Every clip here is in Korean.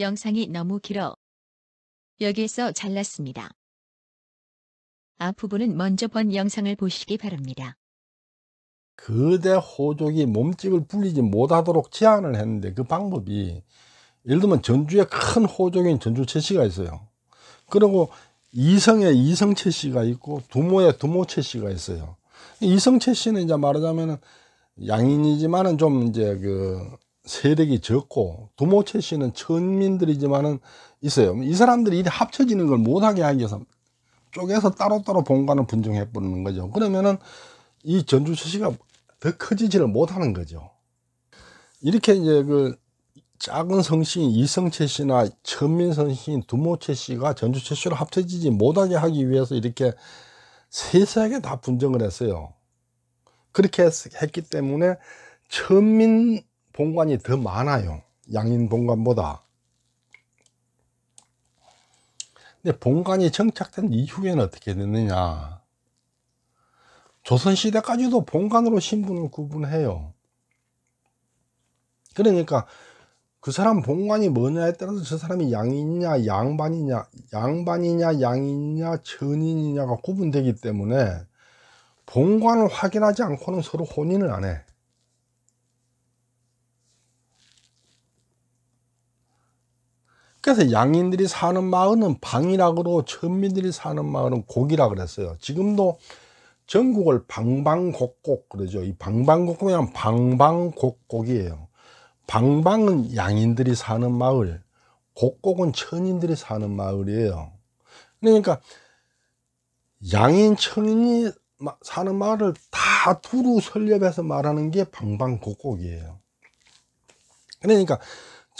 영상이 너무 길어 여기에서 잘랐습니다. 앞부분은 먼저 본 영상을 보시기 바랍니다. 그대 호족이 몸집을 불리지 못하도록 제한을 했는데 그 방법이 예를 들면 전주에 큰 호족인 전주 채씨가 있어요. 그리고 이성에 이성 채씨가 있고 두모에 두모 채씨가 있어요. 이성 채씨는 이제 말하자면 양인이지만은 좀 이제 그 세력이 적고 두모체 씨는 천민들이지만은 있어요. 이 사람들이 합쳐지는 걸 못하게 하기 위해서 쪼개서 따로따로 본관을 분쟁해 버리는 거죠. 그러면은 이 전주 채씨가 더 커지지를 못하는 거죠. 이렇게 이제 그 작은 성씨 이성채 씨나 천민 성씨 두모채 씨가 전주 채씨로 합쳐지지 못하게 하기 위해서 이렇게 세세하게 다 분쟁을 했어요. 그렇게 했기 때문에 천민 본관이 더 많아요 양인 본관보다 근데 본관이 정착된 이후에는 어떻게 됐느냐 조선시대까지도 본관으로 신분을 구분해요 그러니까 그 사람 본관이 뭐냐에 따라서 저 사람이 양이냐 양반이냐 양반이냐 양이냐 천인이냐가 구분되기 때문에 본관을 확인하지 않고는 서로 혼인을 안해 그래서 양인들이 사는 마을은 방이라 그러고 천민들이 사는 마을은 곡이라 그랬어요. 지금도 전국을 방방곡곡 그러죠. 이 방방곡곡이란 방방곡곡이에요. 방방은 양인들이 사는 마을, 곡곡은 천인들이 사는 마을이에요. 그러니까 양인, 천인이 사는 마을을 다 두루 설립해서 말하는 게 방방곡곡이에요. 그러니까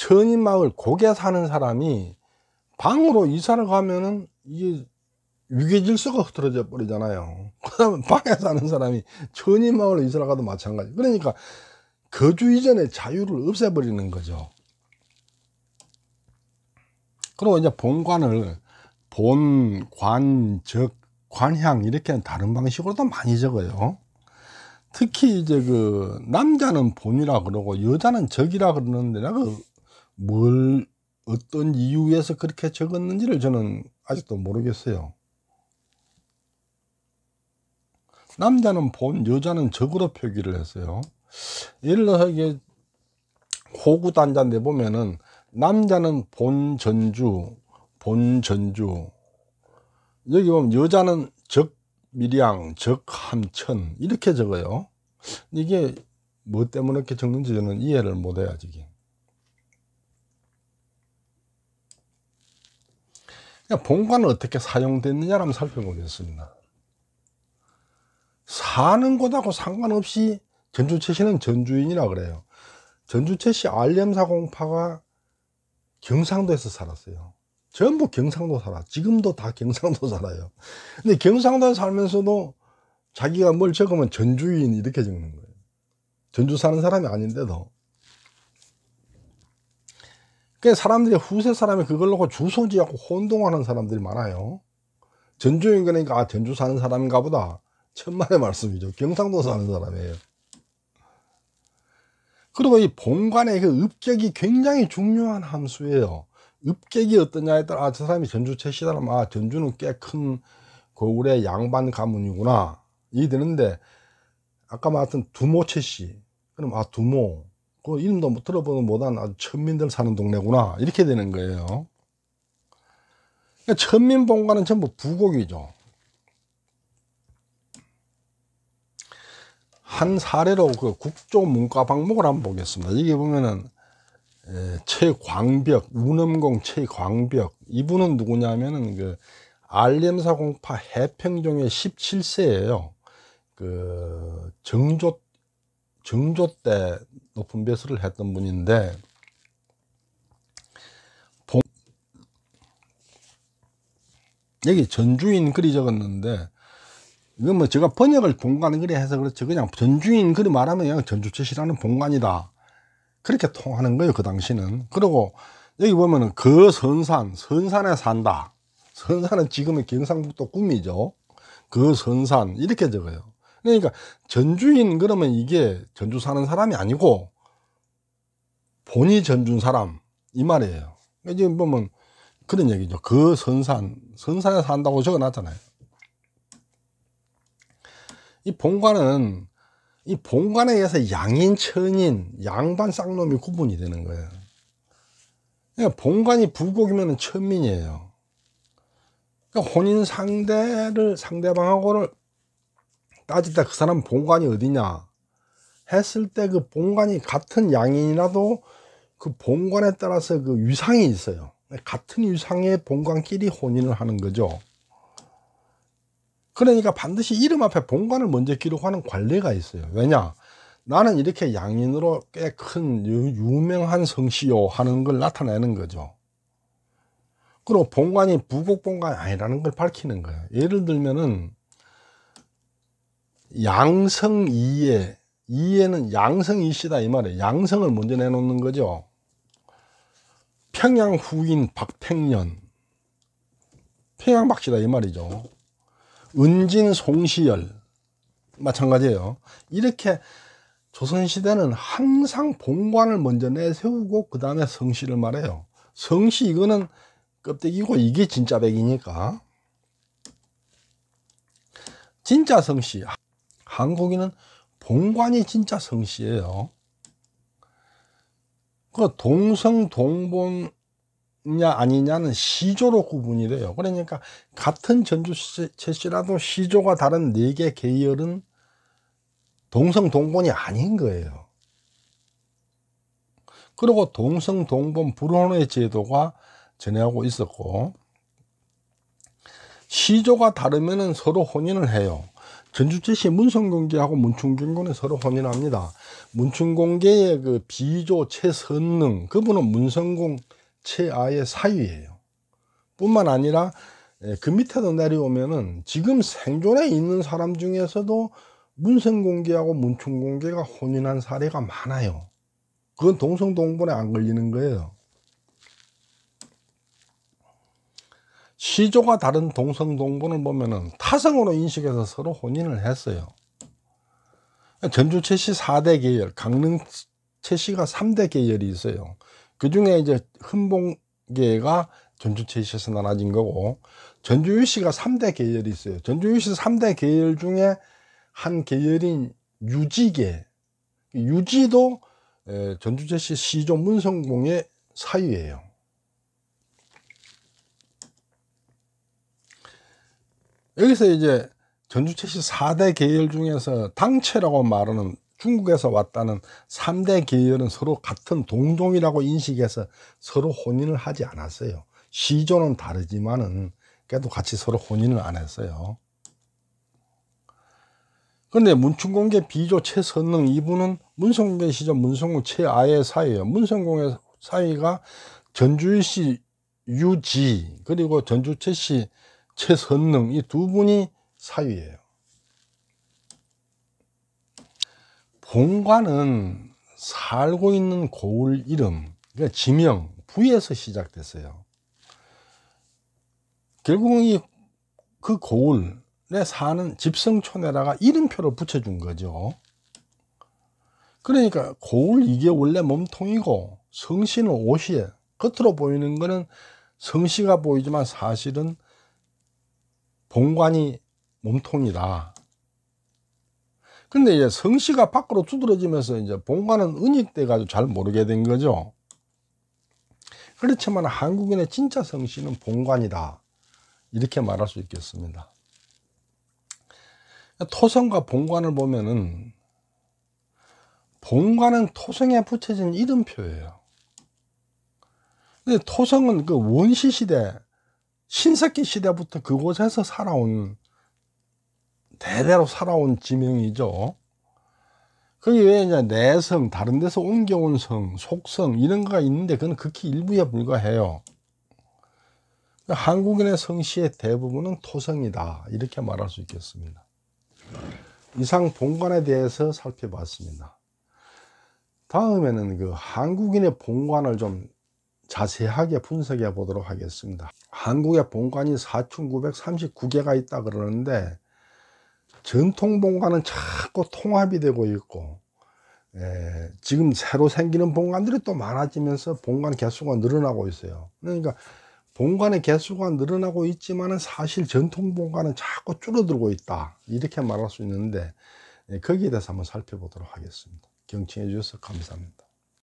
천인마을 고개 사는 사람이 방으로 이사를 가면은 이게 위계 질서가 흐트러져 버리잖아요. 그다음에 방에 사는 사람이 천인마을로 이사를 가도 마찬가지. 그러니까 거주 이전의 자유를 없애버리는 거죠. 그리고 이제 본관을 본, 관, 적, 관향 이렇게 다른 방식으로도 많이 적어요. 특히 이제 그 남자는 본이라 그러고 여자는 적이라 그러는데 내가 그뭘 어떤 이유에서 그렇게 적었는지를 저는 아직도 모르겠어요. 남자는 본, 여자는 적으로 표기를 했어요. 예를 들어서 이게 호구 단자인데 보면은 남자는 본 전주, 본 전주. 여기 보면 여자는 적 미량, 적 함천 이렇게 적어요. 이게 뭐 때문에 이렇게 적는지 저는 이해를 못해요 아직. 본관은 어떻게 사용됐느냐를 한번 살펴보겠습니다. 사는 곳하고 상관없이 전주채씨는 전주인이라 그래요. 전주채씨 알렘사공파가 경상도에서 살았어요. 전부 경상도 살아. 지금도 다 경상도 살아요. 근데 경상도에 살면서도 자기가 뭘 적으면 전주인 이렇게 적는 거예요. 전주 사는 사람이 아닌데도. 그 사람들이 후세 사람이 그걸 놓고 주소지하고 혼동하는 사람들이 많아요. 전주인 그러니까 아, 전주 사는 사람인가 보다. 천만의 말씀이죠. 경상도 사는 사람이에요. 그리고 이 본관의 그 읍격이 굉장히 중요한 함수예요. 읍격이 어떠냐에 따라 아, 저 사람이 전주 채시다면 아, 전주는 꽤 큰 고울의 양반 가문이구나. 이 되는데 아까 말했던 두모 채시 그럼 아 두모 그 이름도 못 뭐 들어보는 못한 아주 천민들 사는 동네구나 이렇게 되는 거예요 그러니까 천민 본관은 전부 부곡이죠 한 사례로 그 국조문과 방목을 한번 보겠습니다 여기 보면은 예, 최광벽 운엄공 최광벽 이분은 누구냐면은 그 알림사공파 해평종의 17세예요 그 정조 정조 때 높은 배수를 했던 분인데 여기 전주인 글이 적었는데 이건 뭐 제가 번역을 본관을 그래 해서 그렇지 그냥 전주인 글이 말하면 그냥 전주체시라는 본관이다 그렇게 통하는 거예요 그 당시는 그리고 여기 보면은 그 선산 선산에 산다 선산은 지금의 경상북도 꿈이죠 그 선산 이렇게 적어요 그러니까 전주인 그러면 이게 전주 사는 사람이 아니고 본이 전주인 사람 이 말이에요. 지금 그러니까 보면 그런 얘기죠. 그 선산, 선산에 산다고 적어놨잖아요. 이 본관은 이 본관에 의해서 양인, 천인, 양반, 쌍놈이 구분이 되는 거예요. 그러니까 본관이 불고기면 천민이에요. 그러니까 혼인 상대를 상대방하고를 따지다 그 사람 본관이 어디냐 했을 때 그 본관이 같은 양인이라도 그 본관에 따라서 그 위상이 있어요. 같은 위상의 본관끼리 혼인을 하는 거죠. 그러니까 반드시 이름 앞에 본관을 먼저 기록하는 관례가 있어요. 왜냐? 나는 이렇게 양인으로 꽤 큰 유명한 성씨요 하는 걸 나타내는 거죠. 그리고 본관이 부곡 본관이 아니라는 걸 밝히는 거예요. 예를 들면은 양성 이에이에는 양성이시다 이 말이에요 양성을 먼저 내놓는 거죠 평양 후인 박택년 평양박씨다 이 말이죠 은진 송시열 마찬가지예요 이렇게 조선시대는 항상 본관을 먼저 내세우고 그 다음에 성씨를 말해요 성씨 이거는 껍데기고 이게 진짜 백이니까 진짜 성씨 한국인은 봉관이 진짜 성씨예요 그 동성 동본 냐 아니냐는 시조로 구분이 돼요 그러니까 같은 전주체씨라도 시조가 다른 네 개 계열은 동성 동본이 아닌 거예요 그리고 동성 동본 불혼의 제도가 전해하고 있었고 시조가 다르면 서로 혼인을 해요 전주제시 문성공계하고문충경계에 서로 혼인합니다. 문충공계의 그 비조 최선능 그분은 문성공 최아의 사위예요. 뿐만 아니라 예, 그 밑에도 내려오면은 지금 생존에 있는 사람 중에서도 문성공계하고 문충공계가 혼인한 사례가 많아요. 그건 동성동분에 안 걸리는 거예요. 시조가 다른 동성동분을 보면은 타성으로 인식해서 서로 혼인을 했어요. 전주 채씨 4대 계열, 강릉 채씨가 3대 계열이 있어요. 그 중에 이제 흔봉계가 전주 채씨에서 나눠진 거고, 전주유씨가 3대 계열이 있어요. 전주유씨 3대 계열 중에 한 계열인 유지계. 유지도 전주채씨 시조 문성공의 사유예요. 여기서 이제 전주채식 4대 계열 중에서 당체라고 말하는 중국에서 왔다는 3대 계열은 서로 같은 동종이라고 인식해서 서로 혼인을 하지 않았어요. 시조는 다르지만은 그래도 같이 서로 혼인을 안 했어요. 그런데 문충공계 비조 최선능 이분은 문성배 시조 문성공 최아의 사위예요 문성공의 사위가 전주일씨 유지 그리고 전주채씨 최선능 이 두 분이 사위예요 본관은 살고 있는 고을 이름 그러니까 지명 부에서 시작됐어요 결국은 이그 고을에 사는 집성초내라가 이름표를 붙여준 거죠 그러니까 고을 이게 원래 몸통이고 성씨는 옷이에 겉으로 보이는 거는 성씨가 보이지만 사실은 본관이 몸통이다. 근데 이제 성씨가 밖으로 두드러지면서 이제 본관은 은닉돼가지고 잘 모르게 된 거죠. 그렇지만 한국인의 진짜 성씨는 본관이다. 이렇게 말할 수 있겠습니다. 토성과 본관을 보면은 본관은 토성에 붙여진 이름표예요. 근데 토성은 그 원시시대 신석기 시대부터 그곳에서 살아온 대대로 살아온 지명이죠. 그게 왜 이제 내성, 다른 데서 옮겨온 성, 속성 이런 거가 있는데 그건 극히 일부에 불과해요. 한국인의 성씨의 대부분은 토성이다 이렇게 말할 수 있겠습니다. 이상 본관에 대해서 살펴봤습니다. 다음에는 그 한국인의 본관을 좀 자세하게 분석해 보도록 하겠습니다 한국에 본관이 4939개가 있다 그러는데 전통 본관은 자꾸 통합이 되고 있고 예, 지금 새로 생기는 본관들이 또 많아지면서 본관 개수가 늘어나고 있어요 그러니까 본관의 개수가 늘어나고 있지만 사실 전통 본관은 자꾸 줄어들고 있다 이렇게 말할 수 있는데 예, 거기에 대해서 한번 살펴보도록 하겠습니다 경청해 주셔서 감사합니다